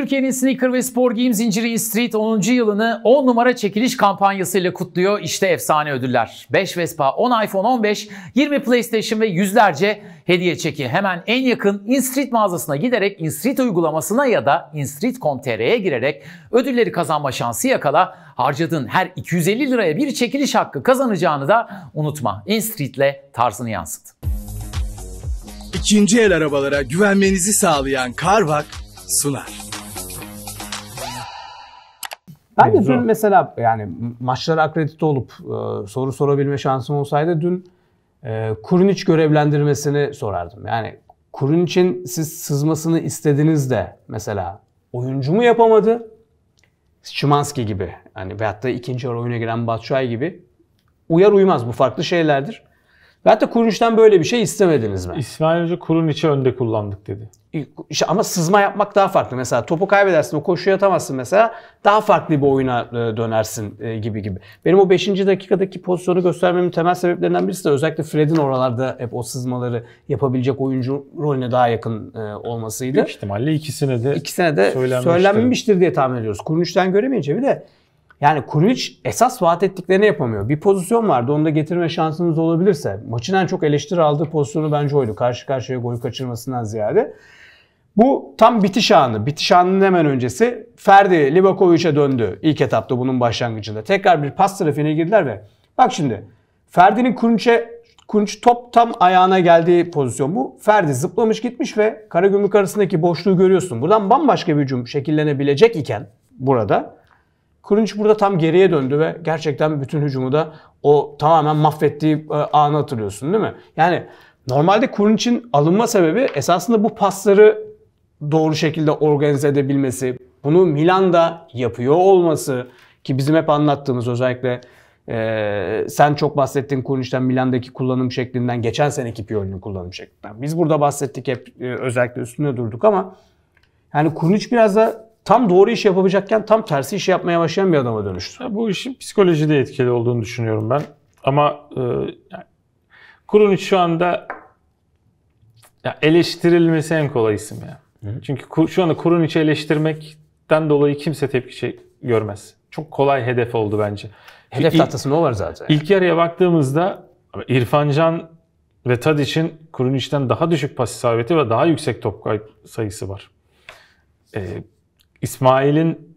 Türkiye'nin sneaker ve spor giyim zinciri Street 10. yılını 10 numara çekiliş kampanyasıyla kutluyor. İşte efsane ödüller. 5 Vespa, 10 iPhone 15, 20 PlayStation ve yüzlerce hediye çeki. Hemen en yakın InStreet mağazasına giderek InStreet uygulamasına ya da InStreet.com.tr'ye girerek ödülleri kazanma şansı yakala. Harcadığın her 250 liraya bir çekiliş hakkı kazanacağını da unutma. InStreet'le tarzını yansıt. İkinci el arabalara güvenmenizi sağlayan Carvak sunar. Ben de dün mesela yani maçlara akredite olup e, soru sorabilme şansım olsaydı dün e, Kurunic görevlendirmesini sorardım. Yani Kurunic'in siz sızmasını istediniz de mesela oyuncu mu yapamadı? Şimanski gibi hani veyahut da ikinci ara oyuna giren Batshuayi gibi uyar uymaz bu farklı şeylerdir. Ve hatta Kurunç'tan böyle bir şey istemediniz mi? İsmail Hoca kurun içi önde kullandık dedi. İşte ama sızma yapmak daha farklı. Mesela topu kaybedersin, o koşuyu atamazsın mesela. Daha farklı bir oyuna e, dönersin e, gibi gibi. Benim o 5. dakikadaki pozisyonu göstermemin temel sebeplerinden birisi de özellikle Fred'in oralarda hep o sızmaları yapabilecek oyuncu rolüne daha yakın e, olmasıydı. Büyük ihtimalle ikisine de, ikisine de söylenmiştir. söylenmemiştir diye tahmin ediyoruz. Kurunç'tan göremeyince bir de yani Kuric esas vaat ettiklerini yapamıyor. Bir pozisyon vardı onu da getirme şansınız olabilirse. Maçın en çok eleştiri aldığı pozisyonu bence oydu. Karşı karşıya gol kaçırmasından ziyade. Bu tam bitiş anı. Bitiş anının hemen öncesi Ferdi Livakovic'e döndü ilk etapta bunun başlangıcında. Tekrar bir pas trafiğine girdiler ve bak şimdi Ferdi'nin Kunç'e Kunç top tam ayağına geldiği pozisyon bu. Ferdi zıplamış gitmiş ve Karagümrük arasındaki boşluğu görüyorsun. Buradan bambaşka bir hücum şekillenebilecek iken burada Krunic burada tam geriye döndü ve gerçekten bütün hücumu da o tamamen mahvettiği e, anı hatırlıyorsun değil mi? Yani normalde Krunic'in alınma sebebi esasında bu pasları doğru şekilde organize edebilmesi, bunu Milan'da yapıyor olması ki bizim hep anlattığımız özellikle ee, sen çok bahsettin Kurniç'ten Milan'daki kullanım şeklinden, geçen seneki Piyoli'nin kullanım şeklinden. Biz burada bahsettik hep e, özellikle üstüne durduk ama yani Kurniç biraz da tam doğru iş yapabilecekken tam tersi iş yapmaya başlayan bir adama dönüştü. Ya bu işin psikolojide etkili olduğunu düşünüyorum ben. Ama e, yani, Kurunic şu anda ya eleştirilmesi en kolay isim ya. Hı. Çünkü şu anda Kurunic'i eleştirmekten dolayı kimse tepki şey görmez. Çok kolay hedef oldu bence. Hedef ilk, tahtası ne olur zaten? İlk yarıya baktığımızda İrfan Can ve Tadiç'in Kurunic'den daha düşük pas isabeti ve daha yüksek top sayısı var. Ee, İsmail'in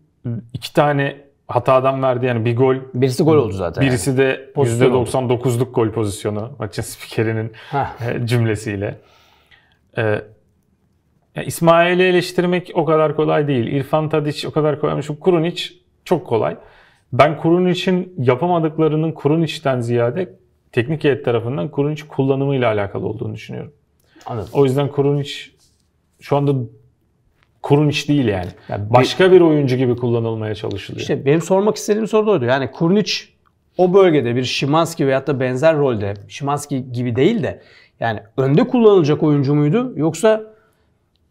iki tane hatadan verdi yani bir gol. Birisi gol oldu zaten. Birisi de Pozisyon %99'luk oldu. gol pozisyonu maçın spikerinin Heh. E, cümlesiyle. Ee, İsmail'i eleştirmek o kadar kolay değil. İrfan Tadiç o kadar kolaymış. Kurunic çok kolay. Ben Kurunic'in yapamadıklarının Kurunic'ten ziyade teknik heyet tarafından Kurunic kullanımıyla alakalı olduğunu düşünüyorum. Anladım. O yüzden Kurunic şu anda Kurunç değil yani. yani Başka bir, bir oyuncu gibi kullanılmaya çalışılıyor. İşte benim sormak istediğim soru da oydu. Yani Kurunç o bölgede bir Şimanski veyahut da benzer rolde Şimanski gibi değil de yani önde kullanılacak oyuncu muydu? Yoksa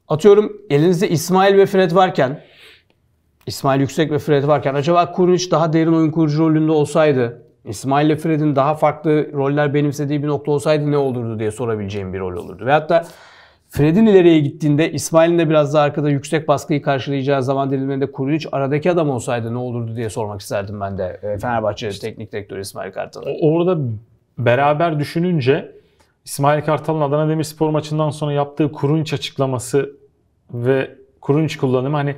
atıyorum elinizde İsmail ve Fred varken İsmail Yüksek ve Fred varken acaba Kurunç daha derin oyun kurucu rolünde olsaydı İsmail ve Fred'in daha farklı roller benimsediği bir nokta olsaydı ne olurdu diye sorabileceğim bir rol olurdu. Ve da Fred'in ileriye gittiğinde İsmail'in de biraz daha arkada yüksek baskıyı karşılayacağı zaman diliminde Kurilic aradaki adam olsaydı ne olurdu diye sormak isterdim ben de e, Fenerbahçe işte, teknik direktörü İsmail Kartal. Orada beraber düşününce İsmail Kartal'ın Adana Demirspor maçından sonra yaptığı Kurunic açıklaması ve Kurunic kullanımı hani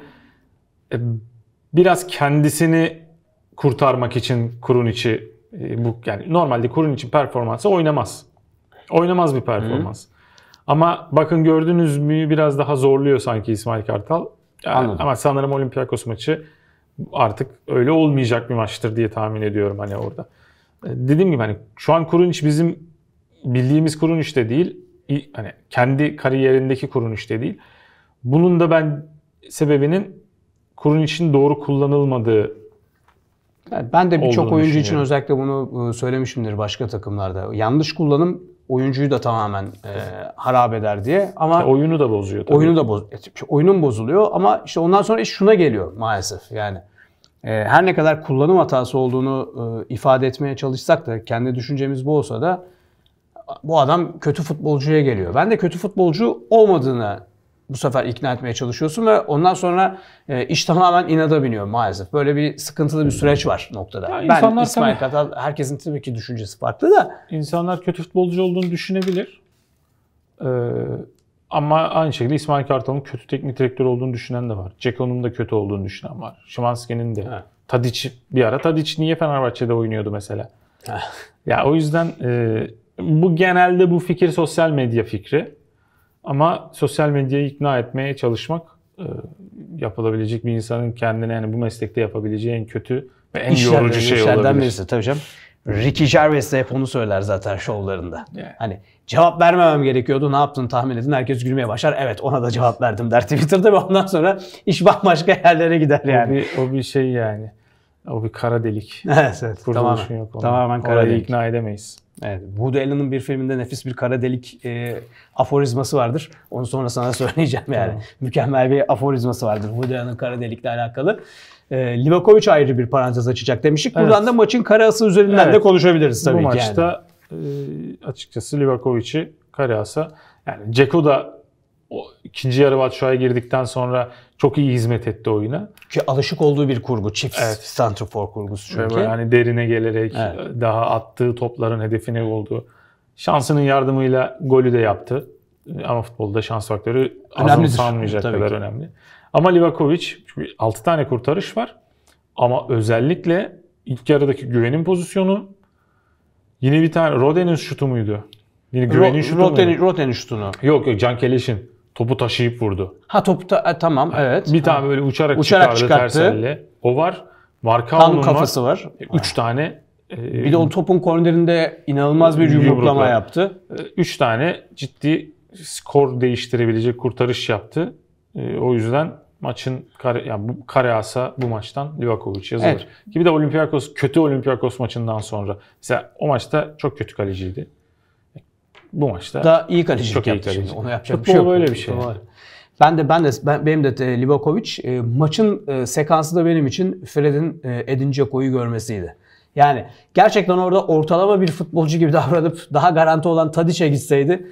e, biraz kendisini kurtarmak için Kurunic'i e, bu yani normalde Kurunic'in performansı oynamaz. Oynamaz bir performans. Hı. Ama bakın gördüğünüz mü biraz daha zorluyor sanki İsmail Kartal. Anladım. Ama sanırım Olympiakos maçı artık öyle olmayacak bir maçtır diye tahmin ediyorum hani orada. E, dediğim gibi hani şu an Kurunic bizim bildiğimiz Kurunic de değil. Hani kendi kariyerindeki Kurunic de değil. Bunun da ben sebebinin Kurinic'in doğru kullanılmadığı yani ben de birçok oyuncu için özellikle bunu e, söylemişimdir başka takımlarda. Yanlış kullanım oyuncuyu da tamamen e, harap eder diye. Ama ya oyunu da bozuyor. Tabii. Oyunu da boz, e, oyunun bozuluyor ama işte ondan sonra iş şuna geliyor maalesef yani. E, her ne kadar kullanım hatası olduğunu e, ifade etmeye çalışsak da kendi düşüncemiz bu olsa da bu adam kötü futbolcuya geliyor. Ben de kötü futbolcu olmadığını bu sefer ikna etmeye çalışıyorsun ve ondan sonra e, iş tamamen inada biniyor maalesef. Böyle bir sıkıntılı bir süreç var noktada. Ya ben insanlar İsmail tabii, Katal, herkesin tabii ki düşüncesi farklı da. İnsanlar kötü futbolcu olduğunu düşünebilir. Ee, ama aynı şekilde İsmail Kartal'ın kötü teknik direktör olduğunu düşünen de var. Ceko'nun da kötü olduğunu düşünen var. Şimanski'nin de. Evet. Tadic bir ara Tadic niye Fenerbahçe'de oynuyordu mesela? ya o yüzden e, bu genelde bu fikir sosyal medya fikri. Ama sosyal medyayı ikna etmeye çalışmak e, yapılabilecek bir insanın kendine yani bu meslekte yapabileceği en kötü ve en İşler, yorucu şey olabilir. birisi tabii canım. Ricky Gervais de hep onu söyler zaten şovlarında. Yani. Hani cevap vermemem gerekiyordu. Ne yaptın tahmin edin. Herkes gülmeye başlar. Evet ona da cevap verdim der Twitter'da ve ondan sonra iş bambaşka yerlere gider yani. O bir, o bir şey yani. O bir kara delik. evet evet. tamamen, yok. Ona. Tamamen kara Orayı delik. ikna edemeyiz. Evet, Woody Allen'ın bir filminde nefis bir kara delik e, aforizması vardır. Onu sonra sana söyleyeceğim yani. Tamam. Mükemmel bir aforizması vardır Woody Allen'ın kara delikle alakalı. E, Livakovic ayrı bir parantez açacak demiştik. Evet. Buradan da maçın karası üzerinden evet. de konuşabiliriz tabii Bu ki. Bu maçta yani. e, açıkçası Livakovic'i karası yani Ceko da o ikinci yarı Batshuayi'ye girdikten sonra çok iyi hizmet etti oyuna. Ki alışık olduğu bir kurgu. Çift evet. for kurgusu çünkü. Ve hani derine gelerek evet. daha attığı topların hedefine olduğu. Şansının yardımıyla golü de yaptı. Ama futbolda şans faktörü azımsanmayacak kadar ki. önemli. Ama Livakovic 6 tane kurtarış var. Ama özellikle ilk yarıdaki güvenin pozisyonu Yine bir tane Roden'in şutu muydu? Yine güvenin Ro- şutu Roden'in, Roden'in şutunu. Yok yok Can Keleş'in. Topu taşıyıp vurdu. Ha topu ta- e, tamam evet. Bir tane böyle uçarak, Uçarak çıkardı çıkarttı. terselle. O var. Marka Tam var. kafası var. 3 e, tane e, Bir de o topun kornerinde inanılmaz bir Yumrukla. yumruklama yaptı. 3 e, tane ciddi skor değiştirebilecek kurtarış yaptı. E, o yüzden maçın kare, yani bu kare asa bu maçtan Livakovic yazılır. Evet. Ki bir de Olympiakos kötü Olympiakos maçından sonra mesela o maçta çok kötü kaleciydi bu maçta da iyi kalecilik çok iyi yaptı kalecilik. Ona yapacak Futbol bir şey yok. böyle bir şey. Doğru. Ben de ben de ben, benim de e, Livakovic e, maçın e, sekansı da benim için Fred'in e, Edin Dzeko'yu görmesiydi. Yani gerçekten orada ortalama bir futbolcu gibi davranıp daha garanti olan Tadiç'e gitseydi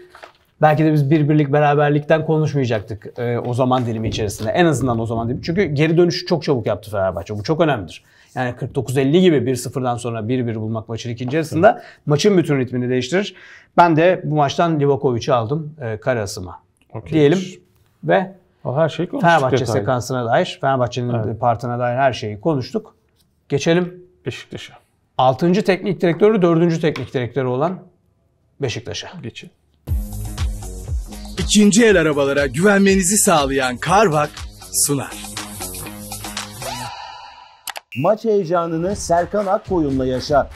belki de biz bir birlik beraberlikten konuşmayacaktık e, o zaman dilimi içerisinde. En azından o zaman dilimi. Çünkü geri dönüşü çok çabuk yaptı Fenerbahçe. Bu çok önemlidir. Yani 49-50 gibi 1-0'dan sonra 1-1 bulmak maçın ikinci yarısında maçın bütün ritmini değiştirir. Ben de bu maçtan Livakovic'i aldım e, karasıma okay. diyelim ve o her şeyi konuştuk. Fenerbahçe detaylı. sekansına dair, Fenerbahçe'nin evet. partına dair her şeyi konuştuk. Geçelim Beşiktaş'a. 6. teknik direktörü 4. teknik direktörü olan Beşiktaş'a. Geçin. İkinci el arabalara güvenmenizi sağlayan Carvak sunar. Maç heyecanını Serkan Akkoyun'la yaşa.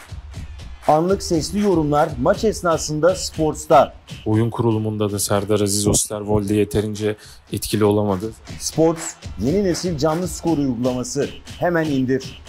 Anlık sesli yorumlar maç esnasında Sports'ta. Oyun kurulumunda da Serdar Aziz Osterwolde yeterince etkili olamadı. Sports yeni nesil canlı skor uygulaması. Hemen indir.